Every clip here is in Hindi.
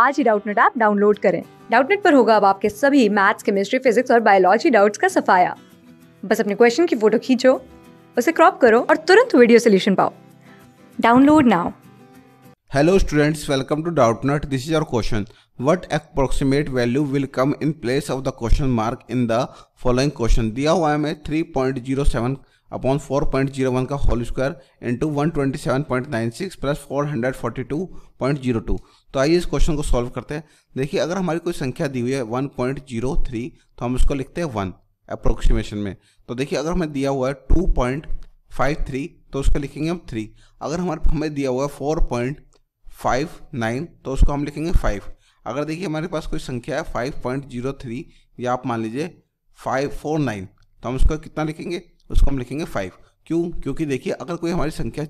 आज ही डाउटनेट ऐप डाउनलोड करें डाउटनेट पर होगा अब आपके सभी मैथ्स केमिस्ट्री फिजिक्स और बायोलॉजी डाउट्स का सफाया बस अपने क्वेश्चन की फोटो खींचो उसे क्रॉप करो और तुरंत वीडियो सोल्यूशन पाओ download now Hello students, welcome to DoubtNut. This is your question. What approximate value will come in place of the question mark in the following question? दिया हुआ है हमें 3.07 upon four point zero one का whole square into one twenty seven point nine six plus four hundred forty two point zero two तो आइए इस क्वेश्चन को सॉल्व करते हैं देखिए अगर हमारी कोई संख्या दी हुई है वन पॉइंट जीरो थ्री तो हम उसको लिखते हैं वन अप्रोक्सीमेशन में तो देखिए अगर हमें दिया हुआ है टू पॉइंट फाइव थ्री तो उसको लिखेंगे हम थ्री अगर हमारे हमें दिया हुआ है फोर पॉइंट फाइव नाइन तो उसको हम लिखेंगे फाइव अगर देखिए हमारे पास कोई संख्या है फाइव पॉइंट जीरो थ्री या आप मान लीजिए फाइव फोर नाइन तो हम उसको कितना लिखेंगे उसको हम लिखेंगे फाइव क्यों क्योंकि देखिए अगर कोई हमारी संख्या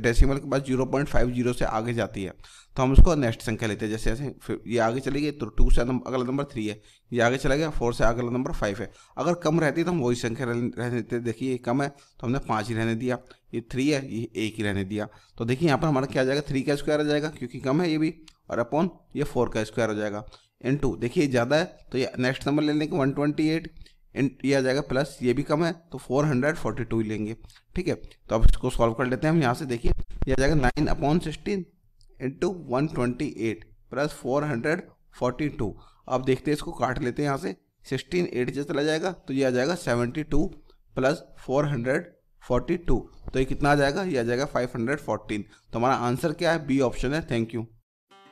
डेसिमल के बाद जीरो पॉइंट फाइव जीरो से आगे जाती है तो हम उसको नेक्स्ट संख्या लेते हैं जैसे जैसे फिर ये आगे चली गई तो टू से अगला नंबर थ्री है ये आगे चला गया फोर से अगला नंबर फाइव है अगर कम रहती तो हम वही संख्या रहने देते देखिए ये कम है तो हमने पाँच ही रहने दिया ये थ्री है ये एक ही रहने दिया तो देखिए यहाँ पर हमारा क्या जाएगा थ्री का स्क्वायर आ जाएगा क्योंकि कम है ये भी और अपॉन ये फोर का स्क्वायर हो जाएगा इन टू देखिए ज़्यादा है तो ये नेक्स्ट नंबर ले लेंगे वन ट्वेंटी एट किया जाएगा प्लस ये भी कम है तो 442 लेंगे ठीक है तो अब इसको सॉल्व कर लेते हैं हम यहाँ से देखिए यह आ जाएगा nine upon sixteen into one twenty eight plus four hundred forty two अब देखते हैं इसको काट लेते हैं यहाँ से सिक्सटीन एट जैसे चला जाएगा तो ये आ जाएगा seventy two plus four hundred forty two तो ये कितना आ जाएगा ये आ जाएगा फाइव हंड्रेड फोर्टीन तो हमारा आंसर क्या है बी ऑप्शन है थैंक यू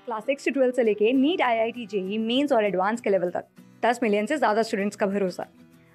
क्लास सिक्स से ट्वेल्व से लेके NEET I I T JEE mains और एडवांस के लेवल तक दस मिलियन से ज़्यादा स्टूडेंट्स का भरोसा